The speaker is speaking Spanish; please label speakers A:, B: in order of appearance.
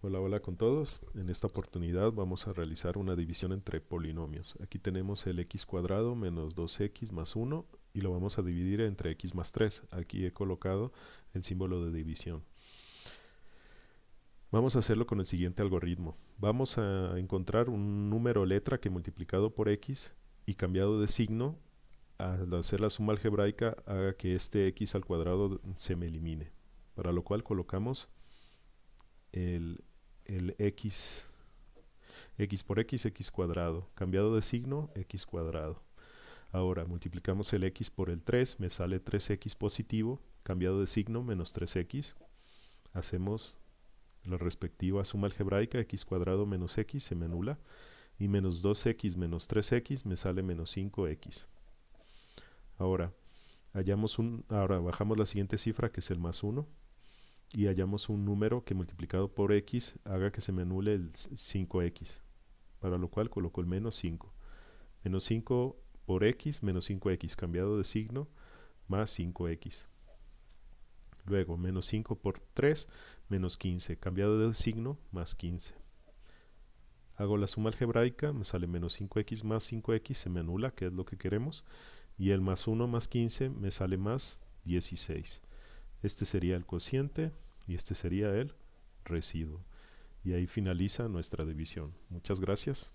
A: Hola, hola con todos. En esta oportunidad vamos a realizar una división entre polinomios. Aquí tenemos el x cuadrado menos 2x más 1 y lo vamos a dividir entre x más 3. Aquí he colocado el símbolo de división. Vamos a hacerlo con el siguiente algoritmo. Vamos a encontrar un número letra que multiplicado por x y cambiado de signo al hacer la suma algebraica haga que este x al cuadrado se me elimine. Para lo cual colocamos el el x, x por x, x cuadrado. Cambiado de signo, x cuadrado. Ahora multiplicamos el x por el 3, me sale 3x positivo, cambiado de signo, menos 3x. Hacemos la respectiva suma algebraica, x cuadrado menos x se me anula, y menos 2x menos 3x me sale menos 5x. Ahora, hallamos un, ahora bajamos la siguiente cifra que es el más 1, y hallamos un número que multiplicado por x haga que se me anule el 5x, para lo cual coloco el menos 5. Menos 5 por x menos 5x cambiado de signo más 5x. Luego menos 5 por 3 menos 15 cambiado de signo más 15. Hago la suma algebraica, me sale menos 5x más 5x, se me anula, que es lo que queremos, y el más 1 más 15 me sale más 16. Este sería el cociente y este sería el residuo. Y ahí finaliza nuestra división. Muchas gracias.